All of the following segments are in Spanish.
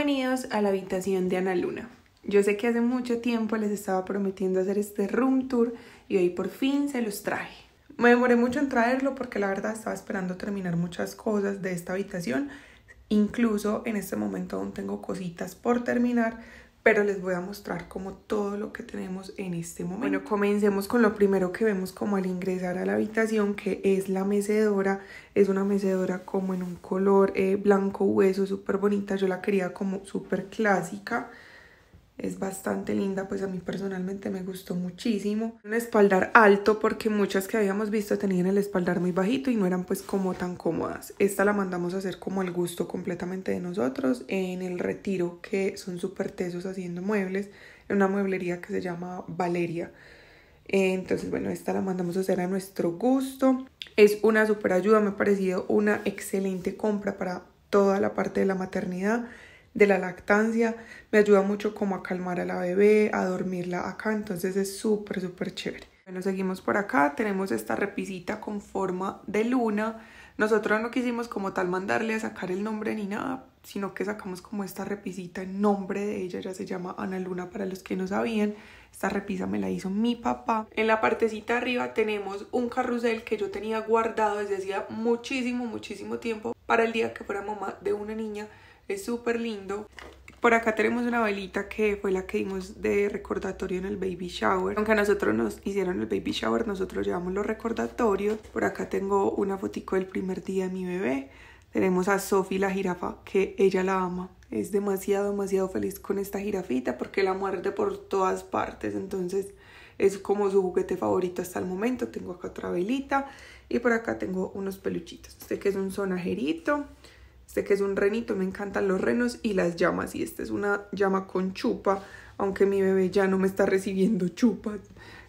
Bienvenidos a la habitación de Ana Luna. Yo sé que hace mucho tiempo les estaba prometiendo hacer este room tour y hoy por fin se los traje. Me demoré mucho en traerlo porque la verdad estaba esperando terminar muchas cosas de esta habitación. Incluso en este momento aún tengo cositas por terminar, pero les voy a mostrar como todo lo que tenemos en este momento. Bueno, comencemos con lo primero que vemos como al ingresar a la habitación, que es la mecedora. Es una mecedora como en un color eh, blanco hueso, súper bonita. Yo la quería como súper clásica es bastante linda, pues a mí personalmente me gustó muchísimo. Un espaldar alto porque muchas que habíamos visto tenían el espaldar muy bajito y no eran pues como tan cómodas. Esta la mandamos a hacer como al gusto completamente de nosotros en el retiro que son súper tesos haciendo muebles en una mueblería que se llama Valeria. Entonces, bueno, esta la mandamos a hacer a nuestro gusto. Es una super ayuda, me ha parecido una excelente compra para toda la parte de la maternidad de la lactancia me ayuda mucho como a calmar a la bebé, a dormirla acá, entonces es súper, súper chévere. Bueno, seguimos por acá, tenemos esta repisita con forma de luna. Nosotros no quisimos como tal mandarle a sacar el nombre ni nada, sino que sacamos como esta repisita en nombre de ella, ya se llama Ana Luna para los que no sabían. Esta repisa me la hizo mi papá. En la partecita arriba tenemos un carrusel que yo tenía guardado desde hacía muchísimo, muchísimo tiempo para el día que fuera mamá de una niña es súper lindo. Por acá tenemos una velita que fue la que dimos de recordatorio en el baby shower. Aunque a nosotros nos hicieron el baby shower, nosotros llevamos los recordatorios. Por acá tengo una fotico del primer día de mi bebé. Tenemos a Sophie la jirafa, que ella la ama. Es demasiado, demasiado feliz con esta jirafita porque la muerde por todas partes. Entonces es como su juguete favorito hasta el momento. Tengo acá otra velita y por acá tengo unos peluchitos. Este que es un sonajerito. Este que es un renito, me encantan los renos y las llamas. Y esta es una llama con chupa, aunque mi bebé ya no me está recibiendo chupas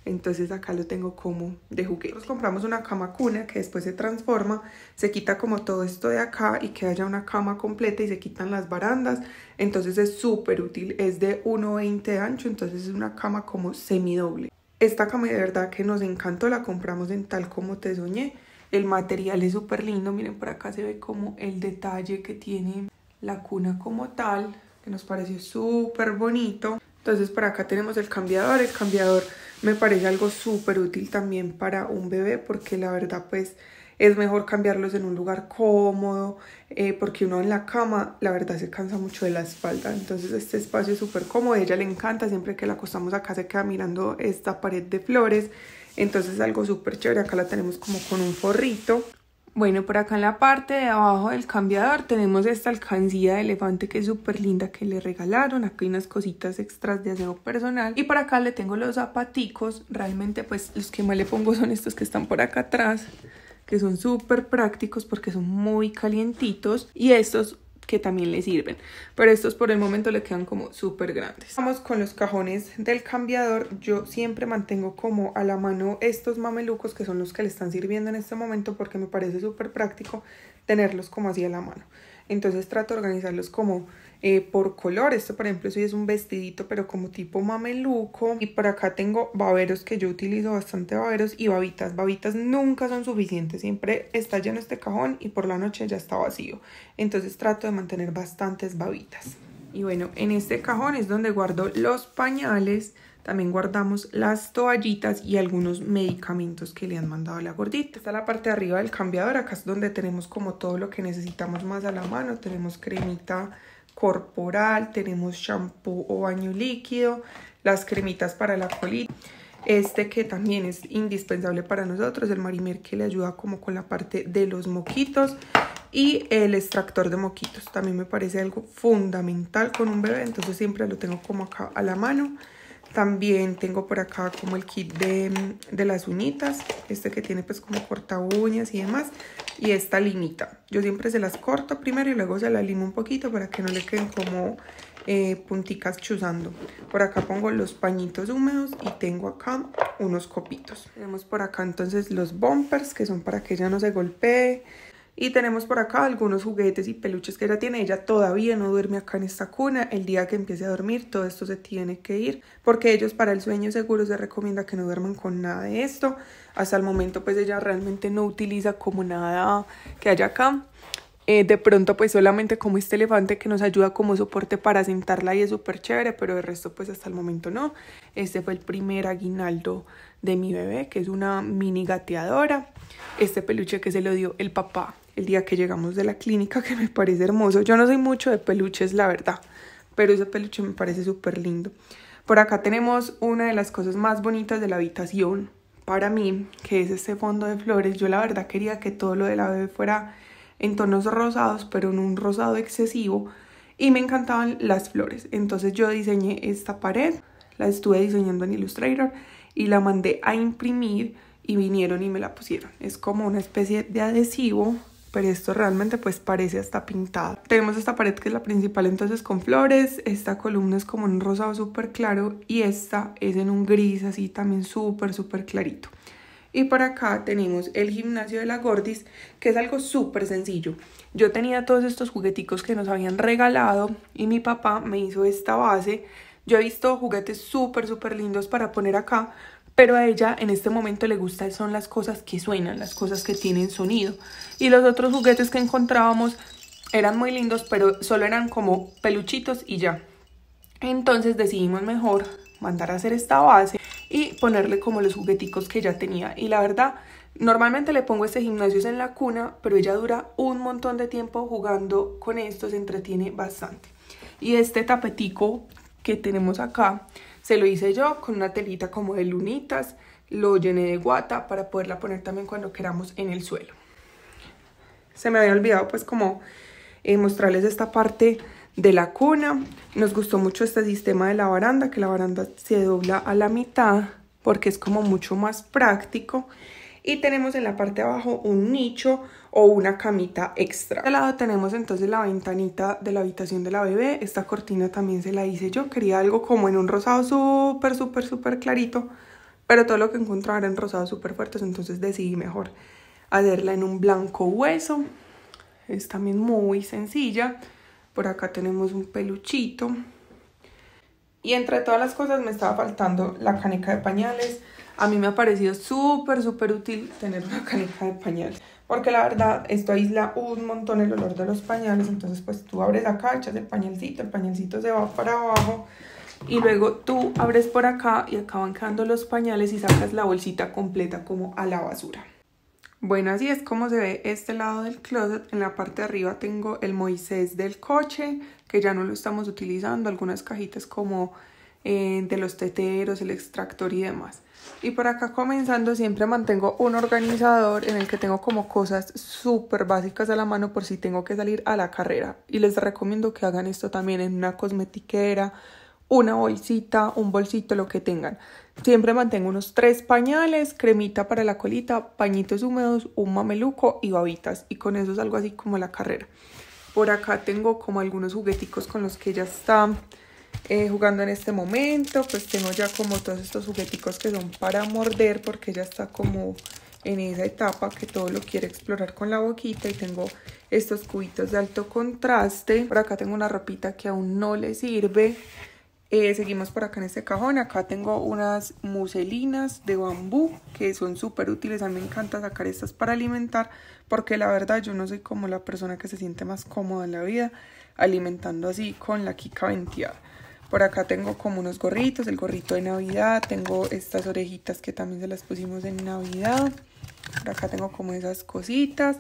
Entonces acá lo tengo como de juguete. Nosotros compramos una cama cuna que después se transforma, se quita como todo esto de acá y que haya una cama completa y se quitan las barandas. Entonces es súper útil, es de 1,20 de ancho, entonces es una cama como semidoble. Esta cama de verdad que nos encantó, la compramos en tal como te soñé el material es súper lindo, miren por acá se ve como el detalle que tiene la cuna como tal, que nos pareció súper bonito. Entonces por acá tenemos el cambiador, el cambiador me parece algo súper útil también para un bebé porque la verdad pues es mejor cambiarlos en un lugar cómodo eh, porque uno en la cama la verdad se cansa mucho de la espalda entonces este espacio es súper cómodo, a ella le encanta siempre que la acostamos acá se queda mirando esta pared de flores entonces algo súper chévere. Acá la tenemos como con un forrito. Bueno, por acá en la parte de abajo del cambiador tenemos esta alcancía de elefante que es súper linda que le regalaron. aquí hay unas cositas extras de aseo personal. Y por acá le tengo los zapaticos. Realmente pues los que más le pongo son estos que están por acá atrás que son súper prácticos porque son muy calientitos y estos que también le sirven. Pero estos por el momento le quedan como súper grandes. Vamos con los cajones del cambiador. Yo siempre mantengo como a la mano estos mamelucos que son los que le están sirviendo en este momento porque me parece súper práctico tenerlos como así a la mano. Entonces trato de organizarlos como eh, por color. Esto, por ejemplo, es un vestidito, pero como tipo mameluco. Y por acá tengo baberos que yo utilizo bastante baberos y babitas. Babitas nunca son suficientes. Siempre está lleno este cajón y por la noche ya está vacío. Entonces trato de mantener bastantes babitas. Y bueno, en este cajón es donde guardo los pañales. También guardamos las toallitas y algunos medicamentos que le han mandado a la gordita. Está la parte de arriba del cambiador. Acá es donde tenemos como todo lo que necesitamos más a la mano. Tenemos cremita corporal, tenemos shampoo o baño líquido, las cremitas para la colita. Este que también es indispensable para nosotros, el marimer que le ayuda como con la parte de los moquitos y el extractor de moquitos. También me parece algo fundamental con un bebé, entonces siempre lo tengo como acá a la mano. También tengo por acá como el kit de, las uñitas, este que tiene pues como corta uñas y demás y esta limita. Yo siempre se las corto primero y luego se la limo un poquito para que no le queden como eh, punticas chuzando. Por acá pongo los pañitos húmedos y tengo acá unos copitos. Tenemos por acá entonces los bumpers que son para que ella no se golpee y tenemos por acá algunos juguetes y peluches que ella tiene. Ella todavía no duerme acá en esta cuna. El día que empiece a dormir, todo esto se tiene que ir. Porque ellos para el sueño seguro se recomienda que no duerman con nada de esto. Hasta el momento pues ella realmente no utiliza como nada que haya acá. Eh, de pronto pues solamente como este elefante que nos ayuda como soporte para sentarla y es súper chévere, pero el resto pues hasta el momento no. Este fue el primer aguinaldo de mi bebé, que es una mini gateadora. Este peluche que se lo dio el papá el día que llegamos de la clínica, que me parece hermoso. Yo no soy mucho de peluches, la verdad, pero ese peluche me parece súper lindo. Por acá tenemos una de las cosas más bonitas de la habitación para mí, que es este fondo de flores. Yo la verdad quería que todo lo de la bebé fuera en tonos rosados, pero en un rosado excesivo. Y me encantaban las flores. Entonces yo diseñé esta pared, la estuve diseñando en Illustrator y la mandé a imprimir y vinieron y me la pusieron. Es como una especie de adhesivo pero esto realmente pues parece hasta pintado. Tenemos esta pared que es la principal entonces con flores, esta columna es como un rosado súper claro y esta es en un gris así también súper súper clarito. Y por acá tenemos el gimnasio de la Gordis, que es algo súper sencillo. Yo tenía todos estos jugueticos que nos habían regalado y mi papá me hizo esta base. Yo he visto juguetes súper, súper lindos para poner acá, pero a ella en este momento le gusta son las cosas que suenan, las cosas que tienen sonido. Y los otros juguetes que encontrábamos eran muy lindos, pero solo eran como peluchitos y ya. Entonces decidimos mejor mandar a hacer esta base y ponerle como los jugueticos que ya tenía. Y la verdad, normalmente le pongo este gimnasio en la cuna, pero ella dura un montón de tiempo jugando con esto, se entretiene bastante. Y este tapetico que tenemos acá se lo hice yo con una telita como de lunitas, lo llené de guata para poderla poner también cuando queramos en el suelo. Se me había olvidado pues como eh, mostrarles esta parte de la cuna. Nos gustó mucho este sistema de la baranda, que la baranda se dobla a la mitad porque es como mucho más práctico y tenemos en la parte de abajo un nicho o una camita extra. De lado tenemos entonces la ventanita de la habitación de la bebé. Esta cortina también se la hice yo. Quería algo como en un rosado súper, súper, súper clarito. Pero todo lo que encontraba era en rosados súper fuertes. Entonces decidí mejor hacerla en un blanco hueso. Es también muy sencilla. Por acá tenemos un peluchito. Y entre todas las cosas me estaba faltando la caneca de pañales a mí me ha parecido súper, súper útil tener una canija de pañales. Porque la verdad, esto aísla un montón el olor de los pañales. Entonces, pues tú abres acá, echas del pañalcito, el pañalcito se va para abajo. Y luego tú abres por acá y acaban quedando los pañales y sacas la bolsita completa como a la basura. Bueno, así es como se ve este lado del closet. En la parte de arriba tengo el Moisés del coche, que ya no lo estamos utilizando. Algunas cajitas como eh, de los teteros, el extractor y demás. Y por acá comenzando siempre mantengo un organizador en el que tengo como cosas súper básicas a la mano por si tengo que salir a la carrera. Y les recomiendo que hagan esto también en una cosmetiquera, una bolsita, un bolsito, lo que tengan. Siempre mantengo unos tres pañales, cremita para la colita, pañitos húmedos, un mameluco y babitas. Y con eso es algo así como la carrera. Por acá tengo como algunos jugueticos con los que ya está eh, jugando en este momento. Pues tengo ya como todos estos jugueticos que son para morder porque ya está como en esa etapa que todo lo quiere explorar con la boquita y tengo estos cubitos de alto contraste. Por acá tengo una ropita que aún no le sirve. Eh, seguimos por acá en este cajón. Acá tengo unas muselinas de bambú que son súper útiles. A mí me encanta sacar estas para alimentar porque la verdad yo no soy como la persona que se siente más cómoda en la vida alimentando así con la Kika ventiada. Por acá tengo como unos gorritos, el gorrito de Navidad, tengo estas orejitas que también se las pusimos en Navidad. Por acá tengo como esas cositas,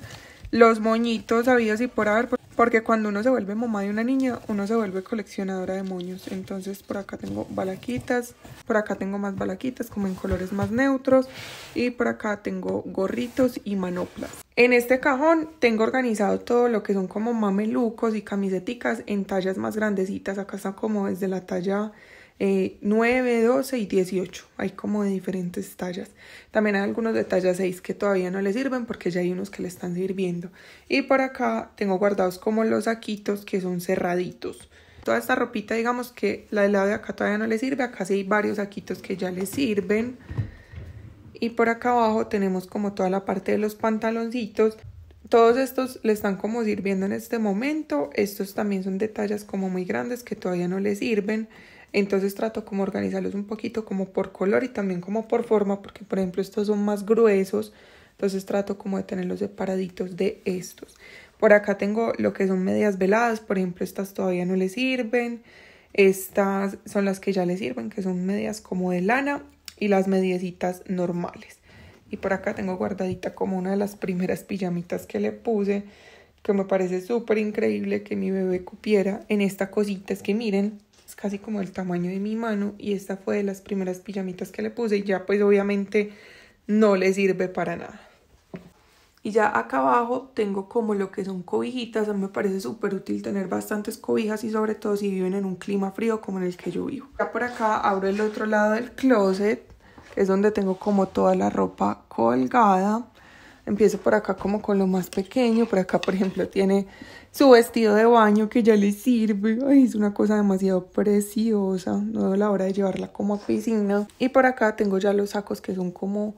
los moñitos habidos y por haber. Porque cuando uno se vuelve mamá de una niña, uno se vuelve coleccionadora de moños. Entonces por acá tengo balaquitas, por acá tengo más balaquitas como en colores más neutros y por acá tengo gorritos y manoplas. En este cajón tengo organizado todo lo que son como mamelucos y camiseticas en tallas más grandecitas. Acá están como desde la talla eh, 9, 12 y 18. Hay como de diferentes tallas. También hay algunos de talla 6 que todavía no le sirven porque ya hay unos que le están sirviendo. Y por acá tengo guardados como los saquitos que son cerraditos. Toda esta ropita, digamos que la del lado de acá todavía no le sirve. Acá sí hay varios saquitos que ya le sirven. Y por acá abajo tenemos como toda la parte de los pantaloncitos. Todos estos le están como sirviendo en este momento. Estos también son detalles como muy grandes que todavía no le sirven. Entonces trato como organizarlos un poquito como por color y también como por forma, porque por ejemplo estos son más gruesos, entonces trato como de tenerlos separaditos de estos. Por acá tengo lo que son medias veladas, por ejemplo estas todavía no le sirven, estas son las que ya le sirven, que son medias como de lana y las mediecitas normales. Y por acá tengo guardadita como una de las primeras pijamitas que le puse, que me parece súper increíble que mi bebé cupiera en esta cosita, es que miren, es casi como el tamaño de mi mano y esta fue de las primeras pijamitas que le puse y ya pues obviamente no le sirve para nada. Y ya acá abajo tengo como lo que son cobijitas, a mí me parece súper útil tener bastantes cobijas y sobre todo si viven en un clima frío como en el que yo vivo. Ya por acá abro el otro lado del closet, es donde tengo como toda la ropa colgada. Empiezo por acá como con lo más pequeño. Por acá, por ejemplo, tiene su vestido de baño que ya le sirve. es una cosa demasiado preciosa. No veo la hora de llevarla como a piscina. Y por acá tengo ya los sacos que son como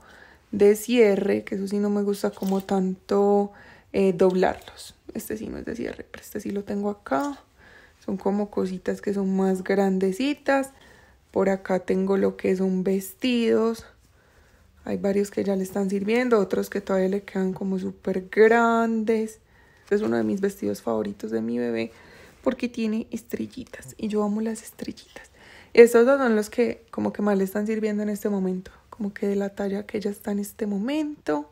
de cierre, que eso sí no me gusta como tanto eh, doblarlos. Este sí no es de cierre, pero este sí lo tengo acá. Son como cositas que son más grandecitas. Por acá tengo lo que son vestidos. Hay varios que ya le están sirviendo, otros que todavía le quedan como súper grandes. Este es uno de mis vestidos favoritos de mi bebé porque tiene estrellitas y yo amo las estrellitas. Estos dos son los que como que más le están sirviendo en este momento, como que de la talla que ella está en este momento.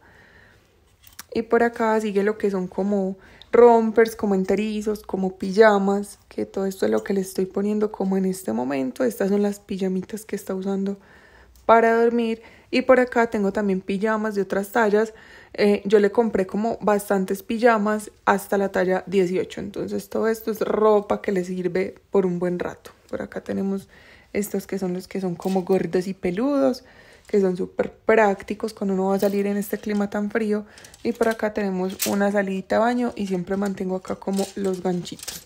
Y por acá sigue lo que son como rompers, como enterizos, como pijamas, que todo esto es lo que le estoy poniendo como en este momento. Estas son las pijamitas que está usando para dormir y por acá tengo también pijamas de otras tallas. Eh, yo le compré como bastantes pijamas hasta la talla 18. Entonces todo esto es ropa que le sirve por un buen rato. Por acá tenemos estos que son los que son como gordos y peludos, que son súper prácticos cuando uno va a salir en este clima tan frío. Y por acá tenemos una salidita de baño y siempre mantengo acá como los ganchitos.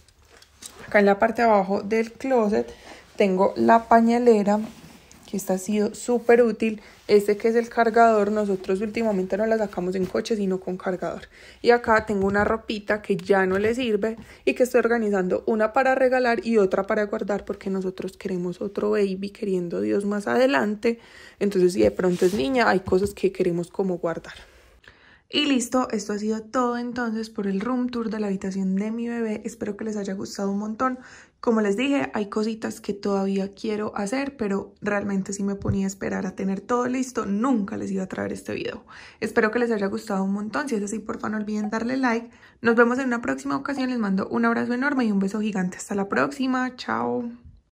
Acá en la parte de abajo del closet tengo la pañalera esta ha sido súper útil. Este que es el cargador, nosotros últimamente no la sacamos en coche, sino con cargador. Y acá tengo una ropita que ya no le sirve y que estoy organizando una para regalar y otra para guardar porque nosotros queremos otro baby queriendo Dios más adelante. Entonces, si de pronto es niña, hay cosas que queremos como guardar. Y listo, esto ha sido todo entonces por el room tour de la habitación de mi bebé. Espero que les haya gustado un montón. Como les dije, hay cositas que todavía quiero hacer, pero realmente si me ponía a esperar a tener todo listo, nunca les iba a traer este video. Espero que les haya gustado un montón. Si es así, por favor no olviden darle like. Nos vemos en una próxima ocasión. Les mando un abrazo enorme y un beso gigante. Hasta la próxima. Chao.